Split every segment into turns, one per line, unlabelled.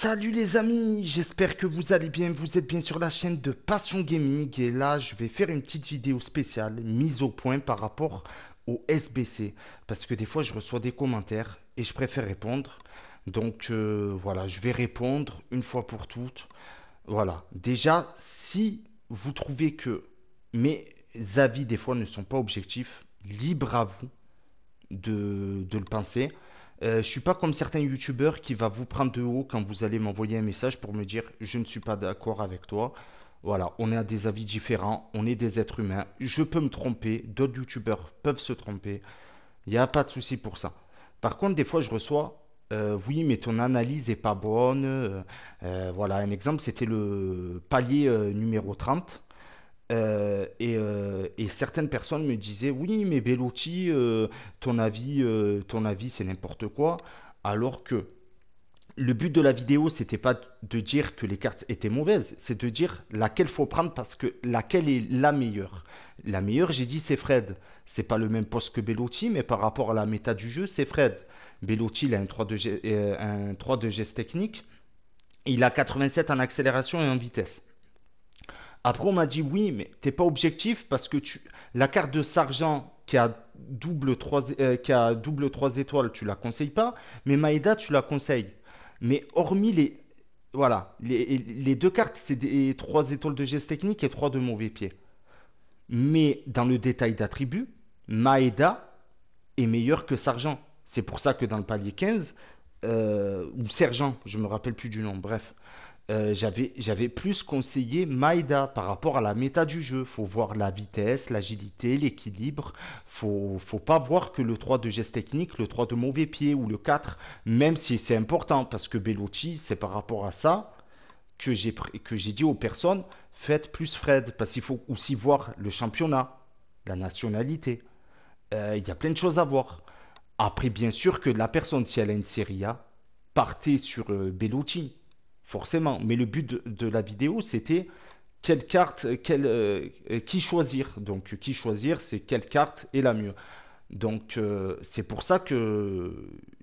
Salut les amis, j'espère que vous allez bien, vous êtes bien sur la chaîne de Passion Gaming et là je vais faire une petite vidéo spéciale mise au point par rapport au SBC parce que des fois je reçois des commentaires et je préfère répondre donc euh, voilà je vais répondre une fois pour toutes voilà déjà si vous trouvez que mes avis des fois ne sont pas objectifs libre à vous de le penser je euh, je suis pas comme certains youtubeurs qui va vous prendre de haut quand vous allez m'envoyer un message pour me dire je ne suis pas d'accord avec toi. Voilà, on a des avis différents, on est des êtres humains. Je peux me tromper, d'autres youtubeurs peuvent se tromper. Il n'y a pas de souci pour ça. Par contre, des fois, je reçois euh, oui, mais ton analyse n'est pas bonne. Euh, voilà, un exemple, c'était le palier numéro 30. Euh, euh, et, certaines personnes me disaient oui mais Bellotti euh, ton avis ton avis c'est n'importe quoi alors que le but de la vidéo c'était pas de dire que les cartes étaient mauvaises c'est de dire laquelle faut prendre parce que laquelle est la meilleure la meilleure j'ai dit c'est Fred c'est pas le même poste que Bellotti mais par rapport à la méta du jeu c'est Fred Bellotti il a un 3 de, un 3 de geste technique il a 87 en accélération et en vitesse après, on m'a dit oui, mais t'es pas objectif parce que tu... la carte de Sargent qui a double 3, euh, qui a double étoiles, tu la conseilles pas, mais Maeda, tu la conseilles. Mais hormis les. Voilà, les, deux cartes, c'est des 3 étoiles de geste technique et 3 de mauvais pied. Mais dans le détail d'attribut, Maeda est meilleur que Sargent. C'est pour ça que dans le palier 15, euh, ou Sergent, je me rappelle plus du nom, bref. Euh, j'avais plus conseillé Maïda par rapport à la méta du jeu. Faut voir la vitesse, l'agilité, l'équilibre. Faut, faut pas voir que le 3 de geste technique, le 3 de mauvais pied ou le 4, même si c'est important, parce que Bellucci, c'est par rapport à ça que j'ai dit aux personnes, faites plus Fred, parce qu'il faut aussi voir le championnat, la nationalité. Euh, il y a plein de choses à voir. Après, bien sûr que la personne, si elle a une Serie A, partez sur euh, Bellucci forcément. Mais le but de, la vidéo, c'était quelle carte, euh, euh, qui choisir. Donc, qui choisir, c'est quelle carte est la mieux. Donc, euh, c'est pour ça que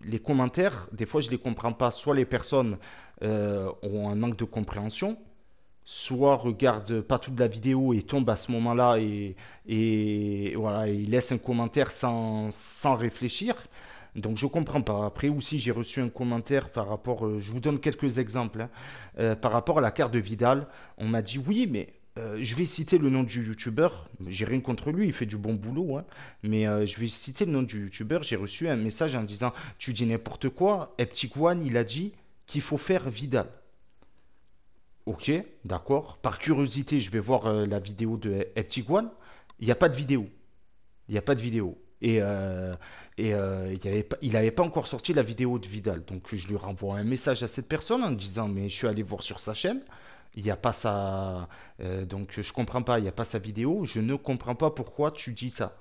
les commentaires, des fois, je ne les comprends pas. Soit les personnes ont un manque de compréhension, soit regardent pas toute la vidéo et tombent à ce moment-là et, voilà, ils laissent un commentaire sans réfléchir. Donc je comprends pas. Après aussi, j'ai reçu un commentaire par rapport, euh, je vous donne quelques exemples, hein. euh, par rapport à la carte de Vidal. On m'a dit oui, mais euh, je vais citer le nom du youtubeur, j'ai rien contre lui, il fait du bon boulot, hein. mais je vais citer le nom du youtubeur, j'ai reçu un message en disant Tu dis n'importe quoi, et One, il a dit qu'il faut faire Vidal. Ok, d'accord. Par curiosité, je vais voir la vidéo de One. Il n'y a pas de vidéo. Il n'y a pas de vidéo. Et, euh, et euh, il n'avait pas, encore sorti la vidéo de Vidal. Donc je lui renvoie un message à cette personne en disant Mais je suis allé voir sur sa chaîne, il n'y a pas sa. Euh, donc je comprends pas, il n'y a pas sa vidéo, je ne comprends pas pourquoi tu dis ça.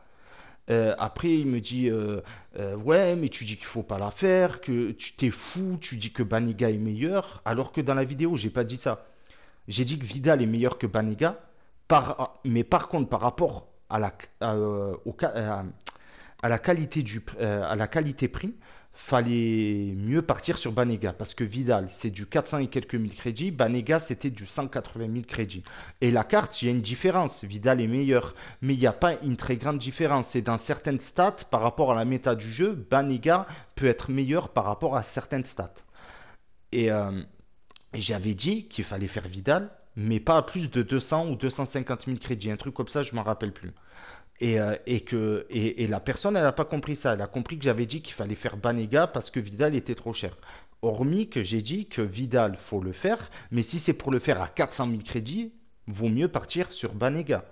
après, il me dit Ouais, mais tu dis qu'il faut pas la faire, que tu t'es fou, tu dis que Baniga est meilleur, alors que dans la vidéo, j'ai pas dit ça. J'ai dit que Vidal est meilleur que Baniga. par, mais par contre, par rapport à la, au, à la qualité du euh, à la qualité prix, fallait mieux partir sur Banega parce que Vidal c'est du 400 et quelques mille crédits, Banega c'était du 180 000 crédits. Et la carte, il y a une différence, Vidal est meilleur, mais il n'y a pas une très grande différence. Et dans certaines stats par rapport à la méta du jeu, Banega peut être meilleur par rapport à certaines stats. Et euh, j'avais dit qu'il fallait faire Vidal, mais pas à plus de 200 ou 250 000 crédits, un truc comme ça, je m'en rappelle plus. Euh, et, que, et, la personne, elle n'a pas compris ça. Elle a compris que j'avais dit qu'il fallait faire Banega parce que Vidal était trop cher. Hormis que j'ai dit que Vidal, faut le faire, mais si c'est pour le faire à 400 000 crédits, vaut mieux partir sur Banega.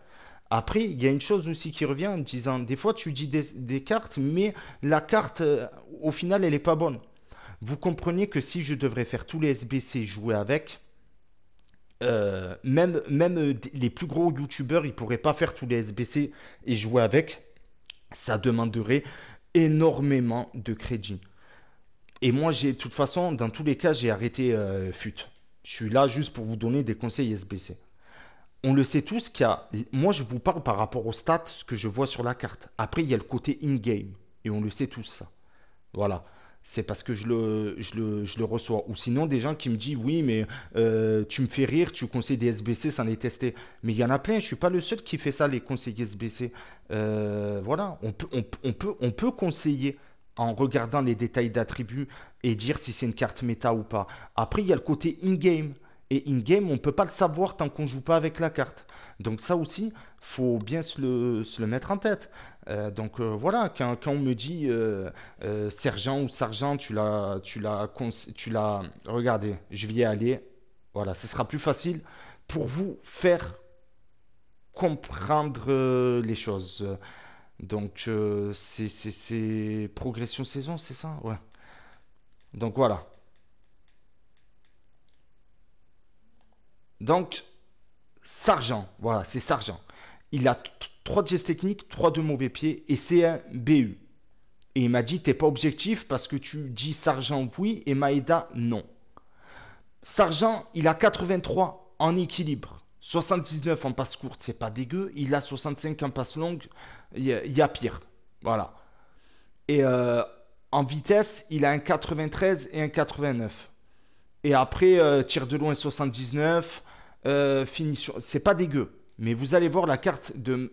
Après, il y a une chose aussi qui revient en disant, des fois tu dis des, cartes, mais la carte, euh, au final, elle n'est pas bonne. Vous comprenez que si je devrais faire tous les SBC jouer avec, euh, même, même euh, les plus gros youtubeurs, ils pourraient pas faire tous les SBC et jouer avec. Ça demanderait énormément de crédit. Et moi, j'ai, de toute façon, dans tous les cas, j'ai arrêté euh, FUT. Je suis là juste pour vous donner des conseils SBC. On le sait tous qu'il y a. Moi, je vous parle par rapport aux stats, ce que je vois sur la carte. Après, il y a le côté in-game. Et on le sait tous, Voilà c'est parce que je le, je le, reçois. Ou sinon, des gens qui me disent Oui, mais euh, tu me fais rire, tu conseilles des SBC sans les tester. Mais il y en a plein, je ne suis pas le seul qui fait ça, les conseillers SBC. Euh, voilà, on peut, on, peut, on peut conseiller en regardant les détails d'attributs et dire si c'est une carte méta ou pas. Après, il y a le côté in-game. Et in-game, on ne peut pas le savoir tant qu'on joue pas avec la carte. Donc ça aussi, faut bien se le, mettre en tête. Euh, donc euh, voilà, quand, quand, on me dit euh, sergent ou sergent, tu l'as, tu l'as, tu l'as, regardez, je vais aller. Voilà, ce sera plus facile pour vous faire comprendre les choses. Donc c'est, progression saison, c'est ça, ouais. Donc voilà. Donc, Sargent, voilà, c'est Sargent. Il a trois gestes techniques, trois de mauvais pieds et c'est un BU. Et il m'a dit, t'es pas objectif parce que tu dis Sargent oui et Maeda non. Sargent, il a 83 en équilibre. 79 en passe courte, c'est pas dégueu. Il a 65 en passe longue, il y, a pire. Voilà. Et euh, en vitesse, il a un 93 et un 89. Et après, euh, tire de loin 79, euh, finition. C'est pas dégueu. Mais vous allez voir la carte de,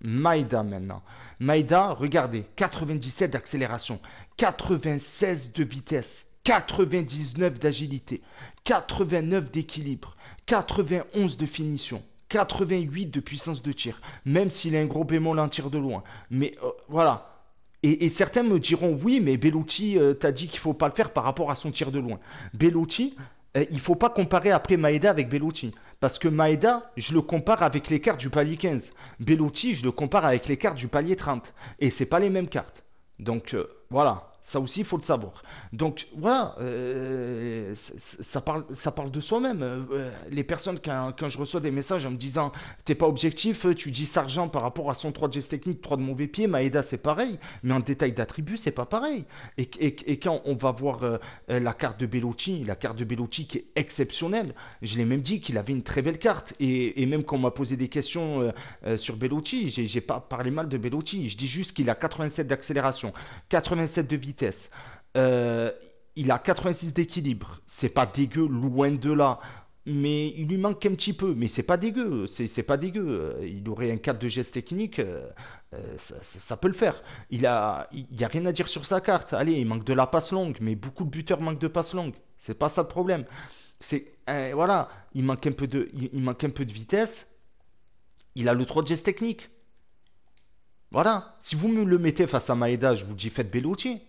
Maïda maintenant. Maïda, regardez, 97 d'accélération, 96 de vitesse, 99 d'agilité, 89 d'équilibre, 91 de finition. 88 de puissance de tir, même s'il a un gros bémol en tir de loin. Mais euh, voilà, et, certains me diront oui, mais Bellotti, euh, t'as dit qu'il faut pas le faire par rapport à son tir de loin. Bellotti, euh, il faut pas comparer après Maeda avec Bellucci. Parce que Maeda, je le compare avec les cartes du palier 15. Bellucci, je le compare avec les cartes du palier 30. Et c'est pas les mêmes cartes. Donc euh, voilà. Ça aussi, il faut le savoir. Donc voilà, euh, ça, parle, ça parle de soi-même. Euh, les personnes, quand, je reçois des messages en me disant T'es pas objectif, euh, tu dis Sargent par rapport à son 3 de geste technique, 3 de mauvais pied, Maeda c'est pareil, mais en détail d'attribut, c'est pas pareil. Et, et, quand on va voir la carte de Bellotti, la carte de Bellotti qui est exceptionnelle, je l'ai même dit qu'il avait une très belle carte. Et, même quand on m'a posé des questions sur Bellotti, j'ai pas parlé mal de Bellotti. Je dis juste qu'il a 87 d'accélération, 87 de vitesse vitesse. Euh, il a 86 d'équilibre. C'est pas dégueu, loin de là. Mais il lui manque un petit peu. Mais c'est pas dégueu. C'est pas dégueu. Il aurait un cadre de geste technique. Euh, euh, ça, peut le faire. Il a, y a rien à dire sur sa carte. Allez, il manque de la passe longue. Mais beaucoup de buteurs manquent de passe longue. C'est pas ça le problème. C'est voilà, il manque un peu de, il, manque un peu de vitesse. Il a le 3 de gestes technique. Voilà. Si vous me le mettez face à Maeda, je vous dis faites bellotier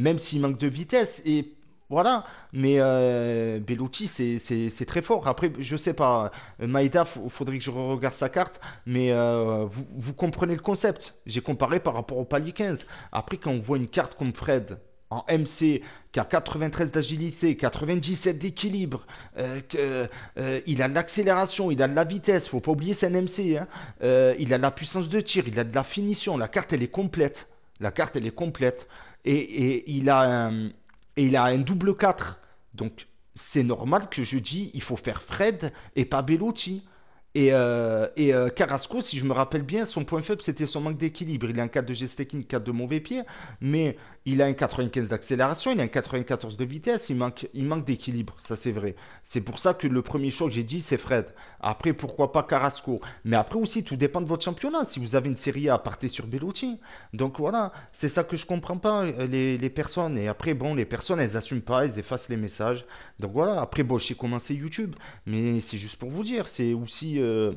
même s'il manque de vitesse. Et voilà, mais euh, Belotti, c'est très fort. Après, je sais pas, Maïda, il faudrait que je regarde sa carte, mais euh, vous, comprenez le concept. J'ai comparé par rapport au palier 15. Après, quand on voit une carte comme Fred en MC, qui a 93 d'agilité, 97 d'équilibre, euh, il a l'accélération, il a de la vitesse, faut pas oublier c'est un MC, hein. il a de la puissance de tir, il a de la finition, la carte elle est complète. La carte elle est complète. Et, il a un, il a un double 4. Donc, c'est normal que je dis il faut faire Fred et pas Bellucci. Et, euh, euh, Carrasco, si je me rappelle bien, son point faible, c'était son manque d'équilibre. Il a un 4 de geste technique, 4 de mauvais pied. Mais il a un 95 d'accélération, il a un 94 de vitesse, il manque, il manque d'équilibre, ça c'est vrai. C'est pour ça que le premier choix que j'ai dit, c'est Fred. Après, pourquoi pas Carrasco Mais après aussi, tout dépend de votre championnat. Si vous avez une série A, partez sur Bellotti. Donc voilà, c'est ça que je comprends pas, les, personnes. Et après, bon, les personnes, elles assument pas, elles effacent les messages. Donc voilà, après, bon, j'ai commencé YouTube, mais c'est juste pour vous dire, c'est aussi... Euh,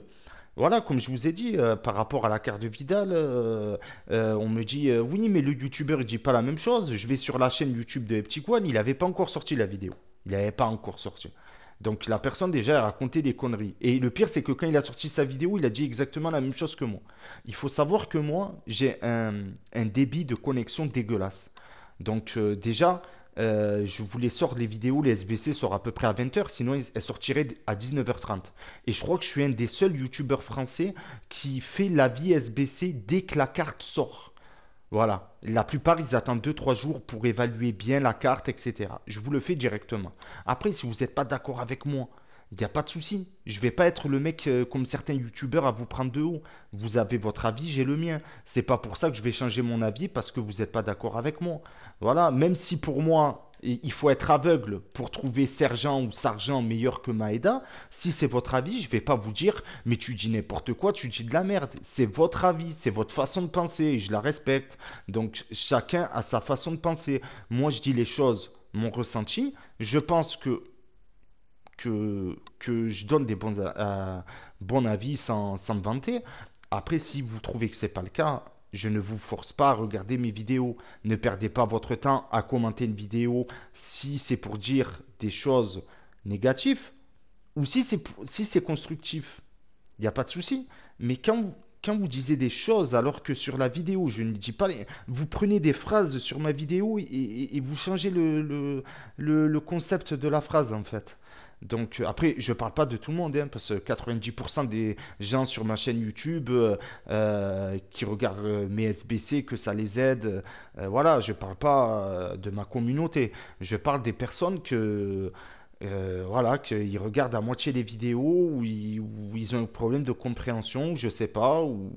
voilà, comme je vous ai dit, euh, par rapport à la carte de Vidal, euh, euh, on me dit oui, mais le youtubeur il dit pas la même chose. Je vais sur la chaîne YouTube de Petit One, il n'avait pas encore sorti la vidéo. Il n'avait pas encore sorti. Donc la personne déjà a raconté des conneries. Et le pire, c'est que quand il a sorti sa vidéo, il a dit exactement la même chose que moi. Il faut savoir que moi, j'ai un débit de connexion dégueulasse. Donc déjà, euh, je voulais sortir les vidéos, les SBC sortent à peu près à 20h, sinon elles sortiraient à 19h30. Et je crois que je suis un des seuls youtubeurs français qui fait la vie SBC dès que la carte sort. Voilà. La plupart, ils attendent 2-3 jours pour évaluer bien la carte, etc. Je vous le fais directement. Après, si vous n'êtes pas d'accord avec moi, il n'y a pas de souci. Je vais pas être le mec euh, comme certains youtubeurs à vous prendre de haut. Vous avez votre avis, j'ai le mien. C'est pas pour ça que je vais changer mon avis parce que vous n'êtes pas d'accord avec moi. Voilà, même si pour moi, il faut être aveugle pour trouver sergent ou sergent meilleur que Maeda. Si c'est votre avis, je vais pas vous dire, mais tu dis n'importe quoi, tu dis de la merde. C'est votre avis, c'est votre façon de penser, et je la respecte. Donc chacun a sa façon de penser. Moi, je dis les choses, mon ressenti. Je pense que que, je donne des bons, euh, avis sans, me vanter. Après, si vous trouvez que c'est pas le cas, je ne vous force pas à regarder mes vidéos. Ne perdez pas votre temps à commenter une vidéo si c'est pour dire des choses négatives ou si c'est si constructif. Il n'y a pas de souci. Mais quand vous, quand vous disiez des choses, alors que sur la vidéo, je ne dis pas. Vous prenez des phrases sur ma vidéo et, vous changez le, le, concept de la phrase, en fait. Donc après, je parle pas de tout le monde, hein, parce que 90% des gens sur ma chaîne YouTube euh, euh, qui regardent euh, mes SBC, que ça les aide, voilà, je parle pas de ma communauté. Je parle des personnes que euh, voilà, qu'ils regardent à moitié les vidéos, ou ils, ont un problème de compréhension, je sais pas, ou,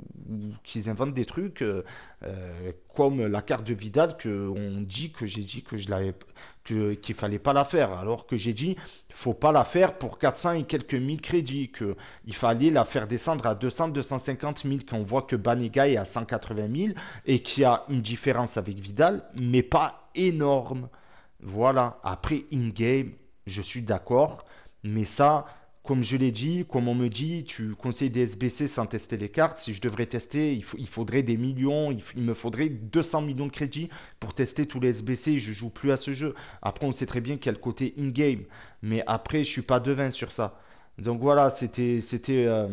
qu'ils inventent des trucs, euh, euh, comme la carte de Vidal, qu'on dit que j'ai dit que je l'avais, que, qu'il fallait pas la faire, alors que j'ai dit, faut pas la faire pour 400 et quelques mille crédits, que il fallait la faire descendre à 200, 250 000, qu'on voit que Banega est à 180 000, et qu'il y a une différence avec Vidal, mais pas énorme. Voilà, après in-game, je suis d'accord, mais ça, comme je l'ai dit, comme on me dit, tu conseilles des SBC sans tester les cartes. Si je devrais tester, il, faudrait des millions, il, me faudrait 200 millions de crédits pour tester tous les SBC. Je joue plus à ce jeu. Après, on sait très bien qu'il y a le côté in-game, mais après, je suis pas devin sur ça. Donc voilà, c'était, c'était, euh,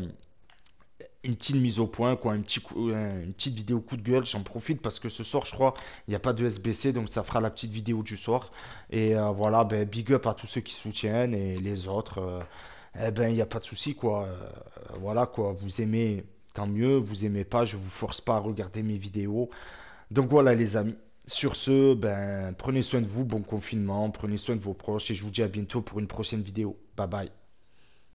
une petite mise au point, quoi, euh, une, petite, vidéo coup de gueule. J'en profite parce que ce soir, je crois, il n'y a pas de SBC, donc ça fera la petite vidéo du soir. Et euh, voilà, ben, big up à tous ceux qui soutiennent et les autres. Euh, eh ben, il n'y a pas de souci, quoi. voilà, quoi. Vous aimez, tant mieux. Vous aimez pas, je vous force pas à regarder mes vidéos. Donc voilà, les amis. Sur ce, ben, prenez soin de vous, bon confinement, prenez soin de vos proches et je vous dis à bientôt pour une prochaine vidéo. Bye bye.